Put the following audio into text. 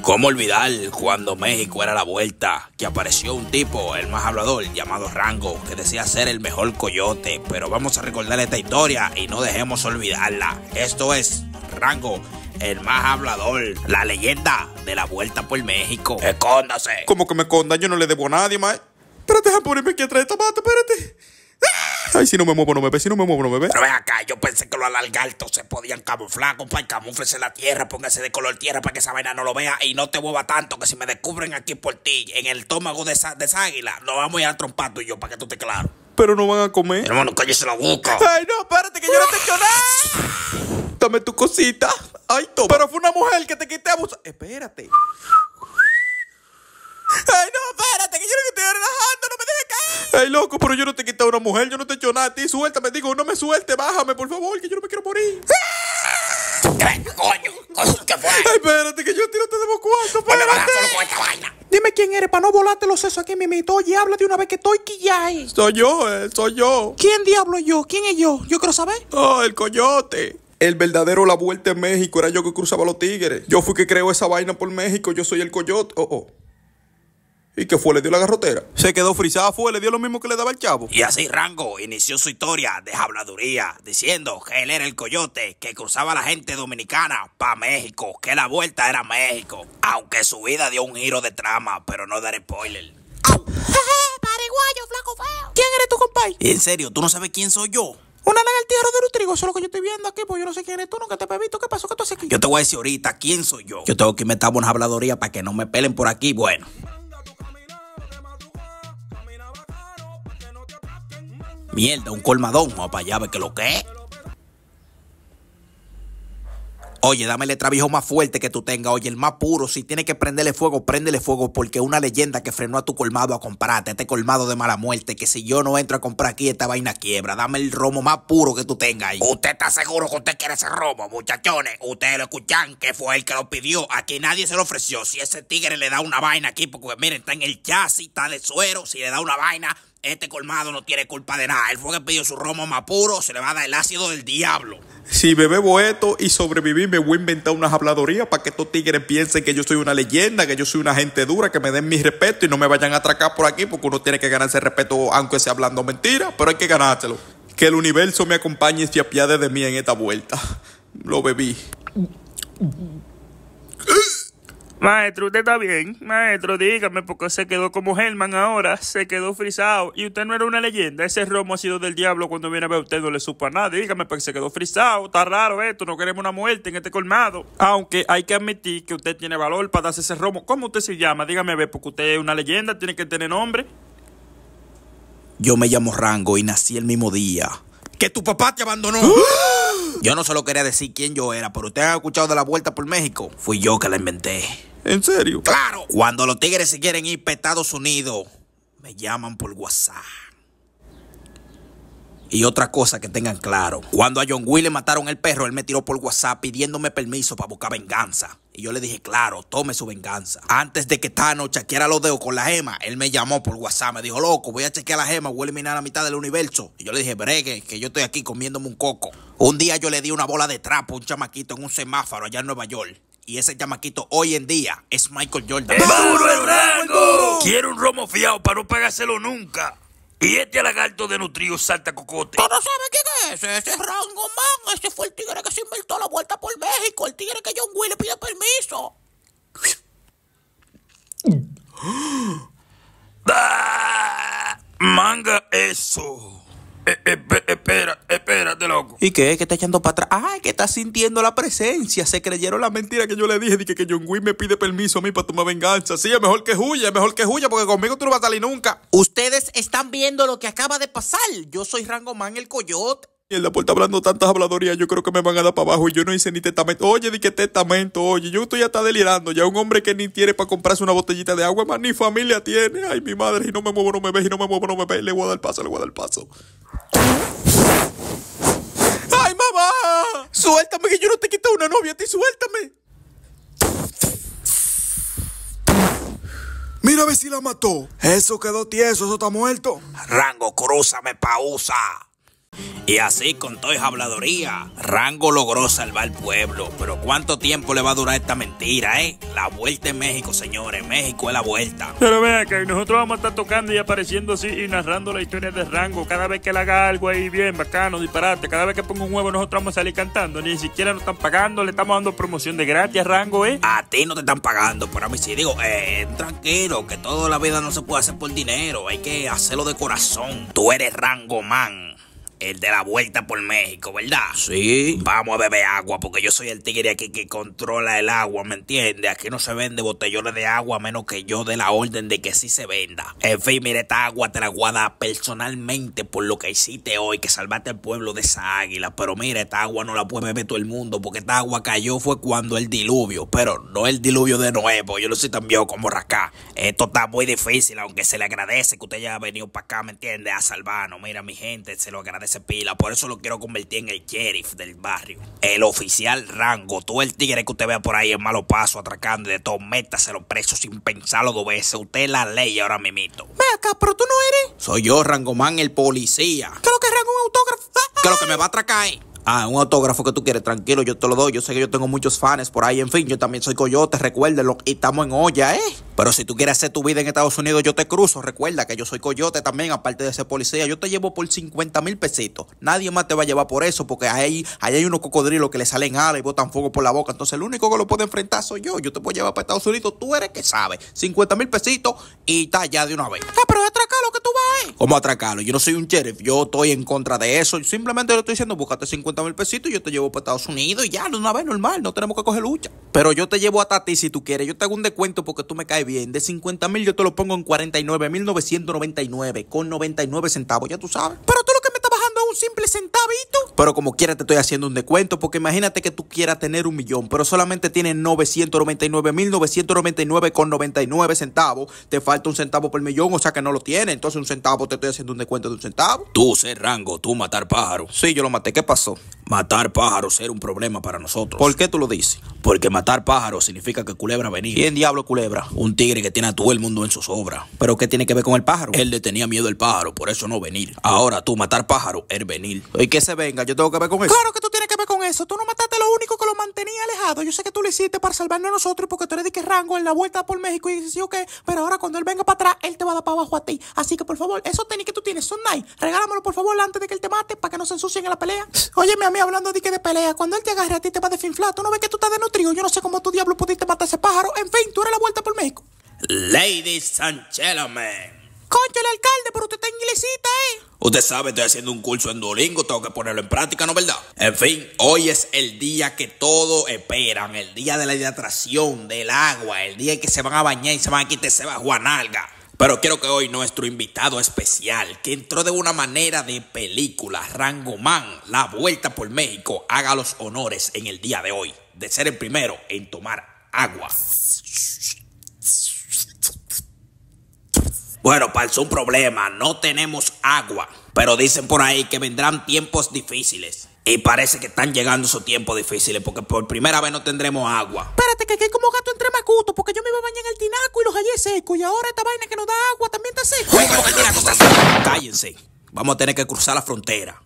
¿Cómo olvidar cuando México era la vuelta? Que apareció un tipo, el más hablador, llamado Rango, que decía ser el mejor coyote. Pero vamos a recordar esta historia y no dejemos olvidarla. Esto es Rango, el más hablador, la leyenda de la vuelta por México. ¡Escóndase! Como que me esconda? Yo no le debo a nadie, más. Espérate, déjame ponerme aquí atrás tomate, espérate. Ay, si no me muevo, no me ve, si no me muevo, no me ve. Pero ve acá, yo pensé que los alargaltos se podían camuflar, compadre. Camuflese la tierra, póngase de color tierra para que esa vaina no lo vea y no te mueva tanto que si me descubren aquí por ti, en el estómago de esa, de águila, nos vamos a ir a trompar tú y yo para que tú te claro. Pero no van a comer. Hermano, cállese la boca. Ay, no, espérate, que yo no te he Dame tu cosita. Ay, toma. Pero fue una mujer que te quité abuso. Espérate. Ay, no, espérate, que yo no Ay, loco, pero yo no te he quitado una mujer, yo no te he hecho nada a ti. Suéltame, digo, no me suelte, bájame, por favor, que yo no me quiero morir. ¿Qué coño? ¿Qué fue? Ay, espérate, que yo tiro te debo cuatro, espérate. Dime quién eres para no volarte los sesos aquí, mimito. Oye, habla de una vez que estoy quillay. Soy yo, eh, soy yo. ¿Quién diablo es yo? ¿Quién es yo? Yo quiero saber. Oh, el coyote. El verdadero La Vuelta en México era yo que cruzaba los tigres. Yo fui que creó esa vaina por México. Yo soy el coyote. Oh, oh. ¿Y que fue? ¿Le dio la garrotera? Se quedó frisada, fue, le dio lo mismo que le daba el chavo. Y así Rango inició su historia de habladuría, diciendo que él era el coyote que cruzaba la gente dominicana para México, que la vuelta era México. Aunque su vida dio un giro de trama, pero no daré spoiler. ¡Au! Paraguayo, flaco feo! ¿Quién eres tú, compay? ¿En serio? ¿Tú no sabes quién soy yo? Una tierra de los trigo, eso es lo que yo estoy viendo aquí, pues yo no sé quién eres tú, nunca te he visto, ¿qué pasó? ¿Qué tú haces aquí? Yo te voy a decir ahorita quién soy yo. Yo tengo que meter buenas habladuría para que no me pelen por aquí, bueno. Mierda, un colmadón. papá, para allá que lo que Oye, dame el viejo más fuerte que tú tengas. Oye, el más puro. Si tiene que prenderle fuego, prendele fuego. Porque una leyenda que frenó a tu colmado a comprarte. Este colmado de mala muerte. Que si yo no entro a comprar aquí, esta vaina quiebra. Dame el romo más puro que tú tengas ahí. ¿Usted está seguro que usted quiere ese romo, muchachones? Ustedes lo escuchan, que fue el que lo pidió. Aquí nadie se lo ofreció. Si ese tigre le da una vaina aquí, porque miren, está en el chasis, está de suero. Si le da una vaina, este colmado no tiene culpa de nada. Él fue que pidió su romo más puro, se le va a dar el ácido del diablo. Si me bebo esto y sobreviví, me voy a inventar unas habladorías para que estos tigres piensen que yo soy una leyenda, que yo soy una gente dura, que me den mi respeto y no me vayan a atracar por aquí, porque uno tiene que ganarse el respeto, aunque sea hablando mentira, pero hay que ganárselo. Que el universo me acompañe y se apiade de mí en esta vuelta. Lo bebí. Maestro, usted está bien. Maestro, dígame, porque se quedó como Helman ahora, se quedó frisado. Y usted no era una leyenda. Ese romo ha sido del diablo cuando viene a ver usted, no le supo a nada. Dígame, porque pues, se quedó frisado. Está raro esto, no queremos una muerte en este colmado. Aunque hay que admitir que usted tiene valor para darse ese romo. ¿Cómo usted se llama? Dígame, a porque usted es una leyenda, tiene que tener nombre. Yo me llamo Rango y nací el mismo día. ¡Que tu papá te abandonó! Yo no solo quería decir quién yo era, pero usted ha escuchado de la vuelta por México. Fui yo que la inventé. ¿En serio? Claro. Cuando los tigres se quieren ir para Estados Unidos, me llaman por WhatsApp. Y otra cosa que tengan claro. Cuando a John Will le mataron el perro, él me tiró por WhatsApp pidiéndome permiso para buscar venganza. Y yo le dije, claro, tome su venganza. Antes de que noche chequeara los dedos con la gema, él me llamó por WhatsApp. Me dijo, loco, voy a chequear la gema, voy a eliminar la mitad del universo. Y yo le dije, bregue, que yo estoy aquí comiéndome un coco. Un día yo le di una bola de trapo a un chamaquito en un semáforo allá en Nueva York. Y ese chamaquito hoy en día es Michael Jordan. ¡Es el rango! Quiero un romo fiado para no pagárselo nunca. Y este lagarto de nutrido salta cocote. ¿Tú no sabes quién es? Ese es Rango Man. Ese fue el tigre que se inventó la vuelta por México. El tigre que John le pide permiso. Ah, ¡Manga eso! Eh, eh, ¿Y qué? ¿Qué está echando para atrás? ¡Ay, que está sintiendo la presencia! Se creyeron la mentira que yo le dije. Dije que John Wayne me pide permiso a mí para tomar venganza. Sí, es mejor que huya, es mejor que huya, porque conmigo tú no vas a salir nunca. Ustedes están viendo lo que acaba de pasar. Yo soy Rango Man el Coyote. Y en la puerta hablando tantas habladorías, yo creo que me van a dar para abajo y yo no hice ni testamento. Oye, di que testamento, oye, yo estoy está delirando. Ya un hombre que ni tiene para comprarse una botellita de agua, más ni familia tiene. Ay, mi madre, y no me muevo, no me ve, y no me muevo, no me ve. Le voy a dar paso, le voy a dar paso. Suéltame, que yo no te quito una novia, a ti suéltame. Mira a ver si la mató. Eso quedó tieso, eso está muerto. Rango, crúzame, pausa. Y así con toda esa habladuría, Rango logró salvar al pueblo. Pero ¿cuánto tiempo le va a durar esta mentira, eh? La vuelta en México, señores. México es la vuelta. Pero vea que nosotros vamos a estar tocando y apareciendo así y narrando la historia de Rango. Cada vez que él haga algo ahí bien bacano, disparate. Cada vez que ponga un huevo, nosotros vamos a salir cantando. Ni siquiera nos están pagando, le estamos dando promoción de gratis, Rango, eh. A ti no te están pagando, pero a mí sí. Digo, eh, tranquilo, que toda la vida no se puede hacer por dinero. Hay que hacerlo de corazón. Tú eres Rango Man. El de la vuelta por México, ¿verdad? Sí. Vamos a beber agua, porque yo soy el tigre aquí que controla el agua, ¿me entiendes? Aquí no se vende botellones de agua, a menos que yo dé la orden de que sí se venda. En fin, mire, esta agua te la guarda personalmente por lo que hiciste hoy, que salvaste al pueblo de esa águila. Pero mire, esta agua no la puede beber todo el mundo, porque esta agua cayó fue cuando el diluvio, pero no el diluvio de nuevo. Yo lo soy también como raca. Esto está muy difícil, aunque se le agradece que usted haya venido para acá, ¿me entiende? A salvarnos. Mira, mi gente, se lo agradece pila, por eso lo quiero convertir en el sheriff del barrio. El oficial Rango, Tú el tigre que usted vea por ahí en malo paso, atracando de todo, métaselo preso sin pensarlo dos veces. Usted la ley ahora mimito. Ve acá, pero tú no eres. Soy yo, Rangomán, el policía. ¿Qué lo que Rango, un autógrafo? lo que me va a atracar? ahí Ah, un autógrafo que tú quieres, tranquilo, yo te lo doy. Yo sé que yo tengo muchos fans por ahí, en fin, yo también soy coyote, recuérdenlo. Y estamos en olla, ¿eh? Pero si tú quieres hacer tu vida en Estados Unidos, yo te cruzo. Recuerda que yo soy coyote también, aparte de ser policía. Yo te llevo por 50 mil pesitos. Nadie más te va a llevar por eso, porque ahí, ahí hay unos cocodrilos que le salen alas y botan fuego por la boca. Entonces, el único que lo puede enfrentar soy yo. Yo te puedo llevar para Estados Unidos, tú eres que sabes. 50 mil pesitos y está ya de una vez. Ah, pero atracalo que tú vas ¿Cómo atracarlo? Yo no soy un sheriff, yo estoy en contra de eso. Simplemente lo estoy diciendo, búscate 50 mil pesitos yo te llevo para Estados Unidos y ya, no una vez normal, no tenemos que coger lucha. Pero yo te llevo hasta ti si tú quieres, yo te hago un descuento porque tú me caes bien. De 50 mil yo te lo pongo en 49 mil 999 con 99 centavos, ya tú sabes. Pero tú lo simple centavito. Pero como quiera te estoy haciendo un descuento, porque imagínate que tú quieras tener un millón, pero solamente tienes 99 centavos. Te falta un centavo por millón, o sea que no lo tienes. Entonces un centavo te estoy haciendo un descuento de un centavo. Tú ser rango, tú matar pájaro. Sí, yo lo maté. ¿Qué pasó? Matar pájaro ser un problema para nosotros. ¿Por qué tú lo dices? Porque matar pájaro significa que culebra venía. ¿Quién diablo culebra? Un tigre que tiene a todo el mundo en sus obras. ¿Pero qué tiene que ver con el pájaro? Él le tenía miedo al pájaro, por eso no venir. Ahora tú matar pájaro venir. Y que se venga, yo tengo que ver con eso. Claro que tú tienes que ver con eso. Tú no mataste lo único que lo mantenía alejado. Yo sé que tú lo hiciste para salvarnos a nosotros porque tú eres de que rango en la vuelta por México y dices, ok, pero ahora cuando él venga para atrás, él te va a dar para abajo a ti. Así que por favor, esos tenis que tú tienes son nice. Regálamelo por favor antes de que él te mate para que no se ensucien en la pelea. Óyeme a mí hablando de que de pelea. Cuando él te agarre a ti te va a desinflar. Tú no ves que tú estás desnutrido. Yo no sé cómo tu diablo pudiste matar ese pájaro. En fin, tú eres la vuelta por México. Ladies and gentlemen. Concho el alcalde, por Usted sabe, estoy haciendo un curso en Duolingo, tengo que ponerlo en práctica, ¿no verdad? En fin, hoy es el día que todos esperan, el día de la hidratación, del agua, el día en que se van a bañar y se van a quitar se va a nalga. Pero quiero que hoy nuestro invitado especial, que entró de una manera de película, Rango Man, la vuelta por México, haga los honores en el día de hoy, de ser el primero en tomar agua. Bueno, para pues un problema, no tenemos agua, pero dicen por ahí que vendrán tiempos difíciles. Y parece que están llegando esos tiempos difíciles porque por primera vez no tendremos agua. Espérate, que, hay como gato entre macuto, porque yo me iba a bañar en el tinaco y los hallé secos y ahora esta vaina que nos da agua también está seca. está Cállense, vamos a tener que cruzar la frontera.